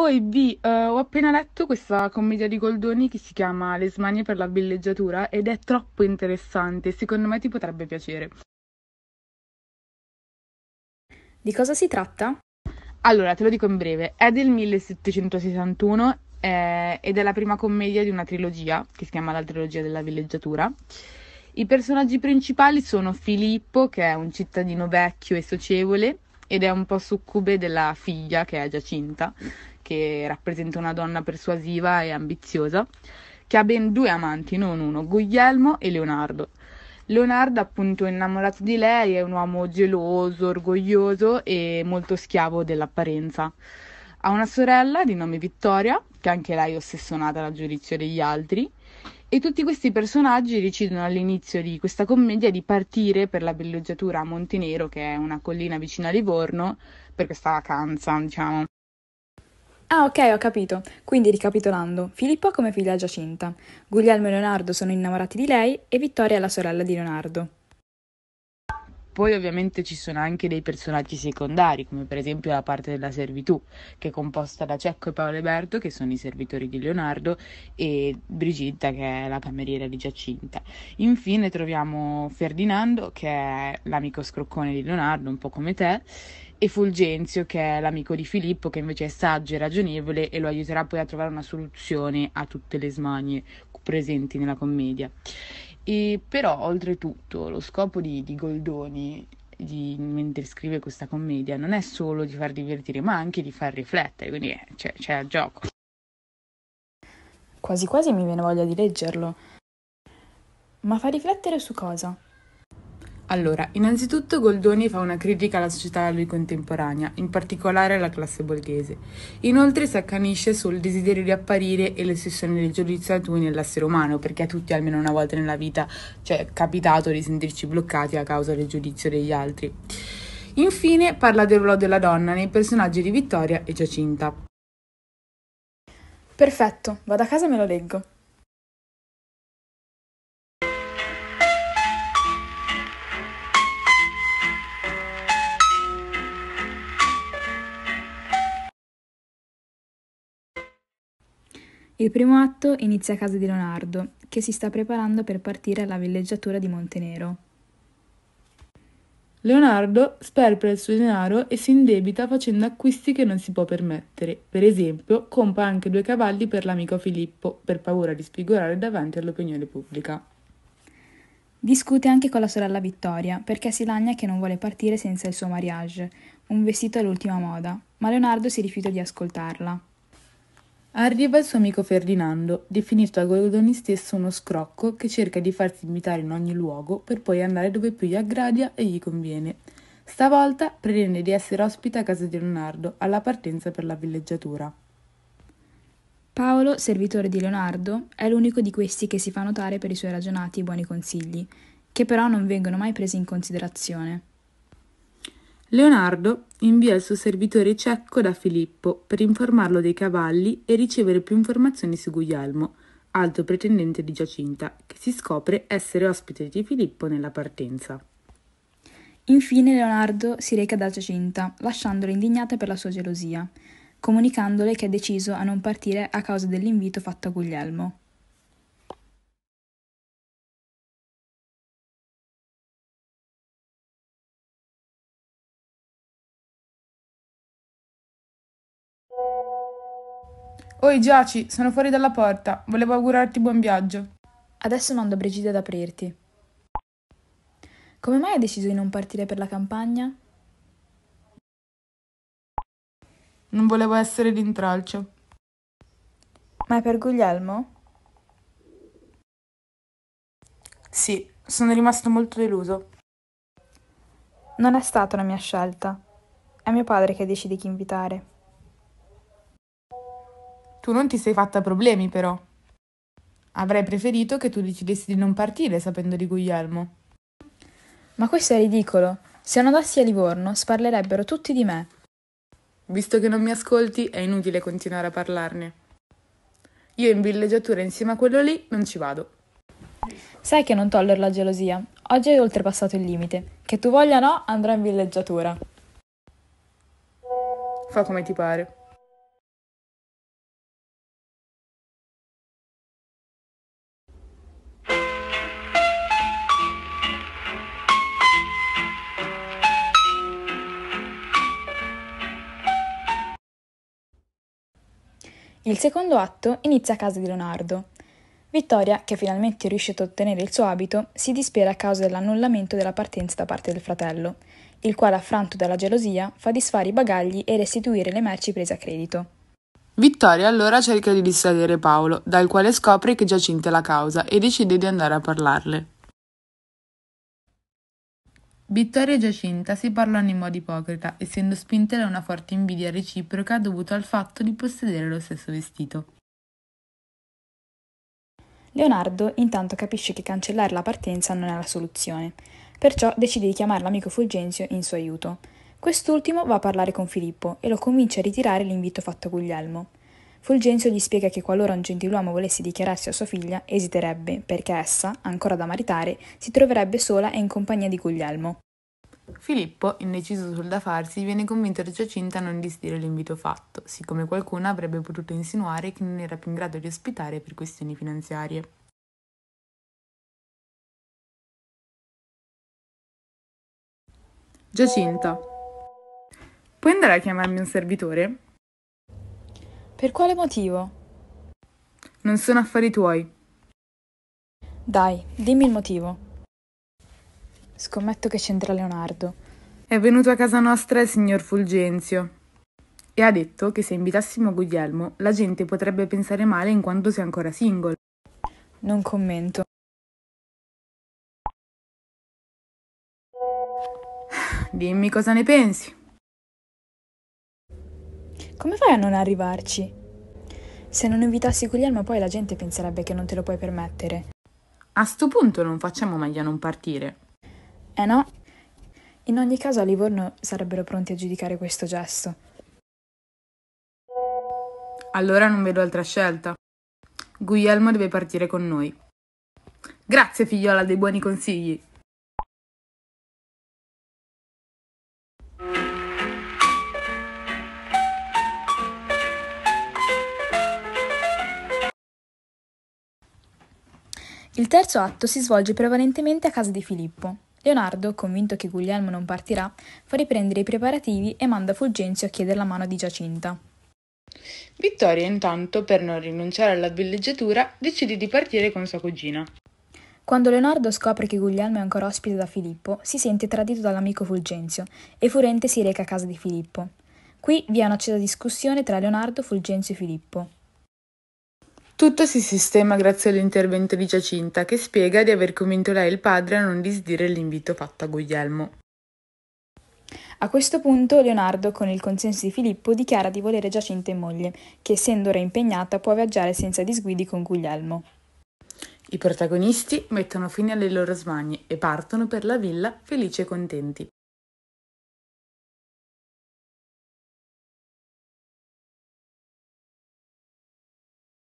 Oi B, eh, ho appena letto questa commedia di Goldoni che si chiama Le smanie per la villeggiatura ed è troppo interessante, secondo me ti potrebbe piacere. Di cosa si tratta? Allora, te lo dico in breve, è del 1761 eh, ed è la prima commedia di una trilogia che si chiama La trilogia della villeggiatura. I personaggi principali sono Filippo, che è un cittadino vecchio e socievole, ed è un po' succube della figlia che è Giacinta, che rappresenta una donna persuasiva e ambiziosa, che ha ben due amanti, non uno, Guglielmo e Leonardo. Leonardo, appunto, è innamorato di lei, è un uomo geloso, orgoglioso e molto schiavo dell'apparenza. Ha una sorella di nome Vittoria, che anche lei è ossessionata dalla giudizio degli altri, e tutti questi personaggi decidono all'inizio di questa commedia di partire per la villeggiatura a Montenero, che è una collina vicina a Livorno, per questa vacanza, diciamo. Ah, ok, ho capito. Quindi, ricapitolando, Filippo ha come figlia Giacinta, Guglielmo e Leonardo sono innamorati di lei e Vittoria è la sorella di Leonardo. Poi ovviamente ci sono anche dei personaggi secondari, come per esempio la parte della servitù, che è composta da Cecco e Paolo Berto, che sono i servitori di Leonardo, e Brigitta, che è la cameriera di Giacinta. Infine troviamo Ferdinando, che è l'amico scroccone di Leonardo, un po' come te, e Fulgenzio, che è l'amico di Filippo, che invece è saggio e ragionevole e lo aiuterà poi a trovare una soluzione a tutte le smanie presenti nella commedia. E però, oltretutto, lo scopo di, di Goldoni di, mentre scrive questa commedia non è solo di far divertire, ma anche di far riflettere, quindi eh, c'è, c'è a gioco. Quasi quasi mi viene voglia di leggerlo. Ma fa riflettere su cosa? Allora, innanzitutto Goldoni fa una critica alla società a lui contemporanea, in particolare alla classe borghese. Inoltre si accanisce sul desiderio di apparire e l'ossessione del giudizio a tu nell'essere umano, perché a tutti almeno una volta nella vita ci cioè, è capitato di sentirci bloccati a causa del giudizio degli altri. Infine parla del ruolo della donna nei personaggi di Vittoria e Giacinta. Perfetto, vado a casa e me lo leggo. Il primo atto inizia a casa di Leonardo, che si sta preparando per partire alla villeggiatura di Montenero. Leonardo sperpera il suo denaro e si indebita facendo acquisti che non si può permettere. Per esempio, compra anche due cavalli per l'amico Filippo, per paura di sfigurare davanti all'opinione pubblica. Discute anche con la sorella Vittoria, perché si lagna che non vuole partire senza il suo mariage, un vestito all'ultima moda, ma Leonardo si rifiuta di ascoltarla. Arriva il suo amico Ferdinando, definito a Goldoni stesso uno scrocco che cerca di farsi imitare in ogni luogo per poi andare dove più gli aggradia e gli conviene. Stavolta pretende di essere ospite a casa di Leonardo alla partenza per la villeggiatura. Paolo, servitore di Leonardo, è l'unico di questi che si fa notare per i suoi ragionati e buoni consigli, che però non vengono mai presi in considerazione. Leonardo invia il suo servitore cecco da Filippo per informarlo dei cavalli e ricevere più informazioni su Guglielmo, alto pretendente di Giacinta, che si scopre essere ospite di Filippo nella partenza. Infine Leonardo si reca da Giacinta, lasciandola indignata per la sua gelosia, comunicandole che è deciso a non partire a causa dell'invito fatto a Guglielmo. Oi Giaci, sono fuori dalla porta. Volevo augurarti buon viaggio. Adesso mando Brigida ad aprirti. Come mai hai deciso di non partire per la campagna? Non volevo essere d'intralcio. Ma è per Guglielmo? Sì, sono rimasto molto deluso. Non è stata la mia scelta. È mio padre che decide chi invitare. Tu non ti sei fatta problemi, però. Avrei preferito che tu decidessi di non partire sapendo di Guglielmo. Ma questo è ridicolo. Se non andassi a Livorno, sparlerebbero tutti di me. Visto che non mi ascolti, è inutile continuare a parlarne. Io in villeggiatura insieme a quello lì non ci vado. Sai che non tollero la gelosia. Oggi hai oltrepassato il limite. Che tu voglia o no, andrò in villeggiatura. Fa come ti pare. Il secondo atto inizia a casa di Leonardo. Vittoria, che finalmente riesce ad ottenere il suo abito, si dispera a causa dell'annullamento della partenza da parte del fratello, il quale, affranto dalla gelosia, fa disfare i bagagli e restituire le merci prese a credito. Vittoria allora cerca di dissuadere Paolo, dal quale scopre che Giacinta è la causa e decide di andare a parlarle. Vittoria e Giacinta si parlano in modo ipocrita, essendo spinte da una forte invidia reciproca dovuta al fatto di possedere lo stesso vestito. Leonardo intanto capisce che cancellare la partenza non è la soluzione, perciò decide di chiamare l'amico Fulgenzio in suo aiuto. Quest'ultimo va a parlare con Filippo e lo convince a ritirare l'invito fatto a Guglielmo. Fulgenzio gli spiega che qualora un gentiluomo volesse dichiararsi a sua figlia, esiterebbe, perché essa, ancora da maritare, si troverebbe sola e in compagnia di Guglielmo. Filippo, indeciso sul da farsi, viene convinto da Giacinta a non disdire l'invito fatto, siccome qualcuno avrebbe potuto insinuare che non era più in grado di ospitare per questioni finanziarie. Giacinta, puoi andare a chiamarmi un servitore? Per quale motivo? Non sono affari tuoi. Dai, dimmi il motivo. Scommetto che c'entra Leonardo. È venuto a casa nostra il signor Fulgenzio e ha detto che se invitassimo Guglielmo la gente potrebbe pensare male in quanto sei ancora single. Non commento. Dimmi cosa ne pensi. Come fai a non arrivarci? Se non invitassi Guglielmo poi la gente penserebbe che non te lo puoi permettere. A sto punto non facciamo meglio a non partire. Eh no. In ogni caso a Livorno sarebbero pronti a giudicare questo gesto. Allora non vedo altra scelta. Guglielmo deve partire con noi. Grazie figliola dei buoni consigli. Il terzo atto si svolge prevalentemente a casa di Filippo. Leonardo, convinto che Guglielmo non partirà, fa riprendere i preparativi e manda Fulgenzio a chiedere la mano di Giacinta. Vittoria, intanto, per non rinunciare alla villeggiatura, decide di partire con sua cugina. Quando Leonardo scopre che Guglielmo è ancora ospite da Filippo, si sente tradito dall'amico Fulgenzio e furente si reca a casa di Filippo. Qui vi è un'accesa discussione tra Leonardo, Fulgenzio e Filippo. Tutto si sistema grazie all'intervento di Giacinta, che spiega di aver convinto lei e il padre a non disdire l'invito fatto a Guglielmo. A questo punto Leonardo, con il consenso di Filippo, dichiara di volere Giacinta in moglie, che essendo ora impegnata può viaggiare senza disguidi con Guglielmo. I protagonisti mettono fine alle loro smanie e partono per la villa felici e contenti.